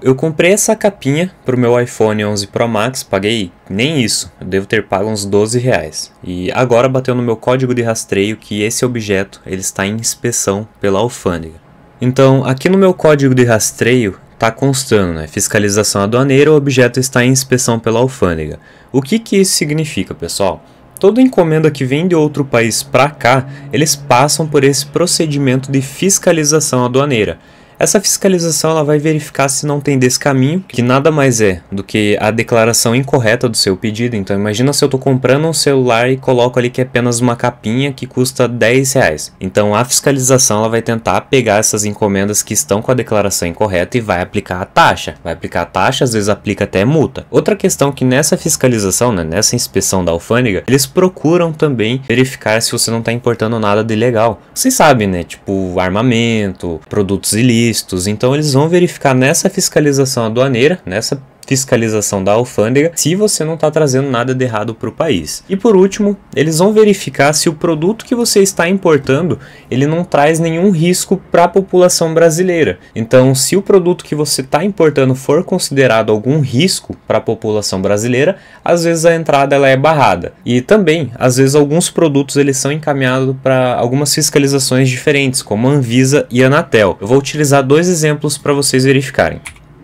Eu comprei essa capinha pro meu iPhone 11 Pro Max, paguei nem isso, eu devo ter pago uns 12 reais. E agora bateu no meu código de rastreio que esse objeto ele está em inspeção pela alfândega. Então, aqui no meu código de rastreio está constando, né? Fiscalização aduaneira, o objeto está em inspeção pela alfândega. O que, que isso significa, pessoal? Toda encomenda que vem de outro país para cá, eles passam por esse procedimento de fiscalização aduaneira essa fiscalização ela vai verificar se não tem desse caminho, que nada mais é do que a declaração incorreta do seu pedido. Então imagina se eu estou comprando um celular e coloco ali que é apenas uma capinha que custa 10 reais. Então a fiscalização ela vai tentar pegar essas encomendas que estão com a declaração incorreta e vai aplicar a taxa. Vai aplicar a taxa, às vezes aplica até multa. Outra questão é que nessa fiscalização, né, nessa inspeção da alfândega, eles procuram também verificar se você não está importando nada de legal. Vocês sabem, né? Tipo armamento, produtos ilícitos então eles vão verificar nessa fiscalização aduaneira, nessa fiscalização da alfândega se você não está trazendo nada de errado para o país. E por último, eles vão verificar se o produto que você está importando ele não traz nenhum risco para a população brasileira. Então, se o produto que você está importando for considerado algum risco para a população brasileira, às vezes a entrada ela é barrada. E também, às vezes alguns produtos eles são encaminhados para algumas fiscalizações diferentes, como a Anvisa e a Anatel. Eu vou utilizar dois exemplos para vocês verificarem.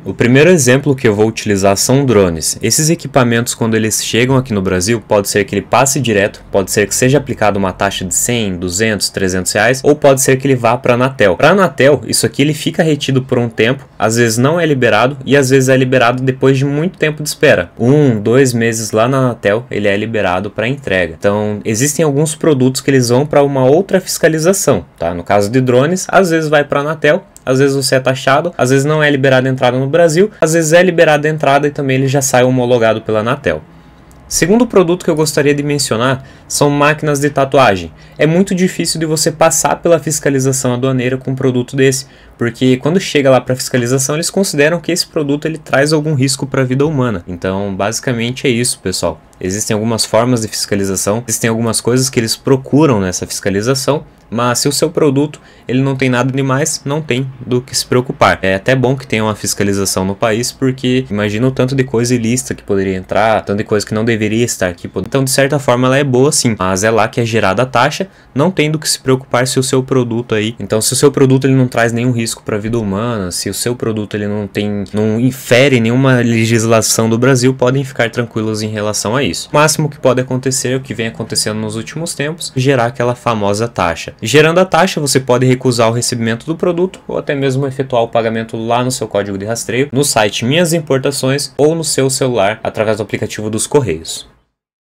O primeiro exemplo que eu vou utilizar são drones. Esses equipamentos, quando eles chegam aqui no Brasil, pode ser que ele passe direto, pode ser que seja aplicado uma taxa de 100, 200, 300 reais, ou pode ser que ele vá para a Anatel. Para a Anatel, isso aqui ele fica retido por um tempo, às vezes não é liberado e às vezes é liberado depois de muito tempo de espera. Um, dois meses lá na Anatel, ele é liberado para entrega. Então, existem alguns produtos que eles vão para uma outra fiscalização, tá? No caso de drones, às vezes vai para a Anatel às vezes você é taxado, às vezes não é liberada entrada no Brasil, às vezes é liberada entrada e também ele já sai homologado pela Anatel. Segundo produto que eu gostaria de mencionar são máquinas de tatuagem. É muito difícil de você passar pela fiscalização aduaneira com um produto desse, porque quando chega lá para fiscalização eles consideram que esse produto ele traz algum risco para a vida humana. Então, basicamente é isso, pessoal. Existem algumas formas de fiscalização, existem algumas coisas que eles procuram nessa fiscalização mas se o seu produto ele não tem nada demais, não tem do que se preocupar. É até bom que tenha uma fiscalização no país, porque imagina o tanto de coisa ilícita que poderia entrar, tanto de coisa que não deveria estar aqui. Então, de certa forma, ela é boa sim, mas é lá que é gerada a taxa, não tem do que se preocupar se o seu produto aí. Então, se o seu produto ele não traz nenhum risco para a vida humana, se o seu produto ele não tem, não infere nenhuma legislação do Brasil, podem ficar tranquilos em relação a isso. O máximo que pode acontecer, o que vem acontecendo nos últimos tempos, gerar aquela famosa taxa. Gerando a taxa, você pode recusar o recebimento do produto ou até mesmo efetuar o pagamento lá no seu código de rastreio, no site Minhas Importações ou no seu celular através do aplicativo dos Correios.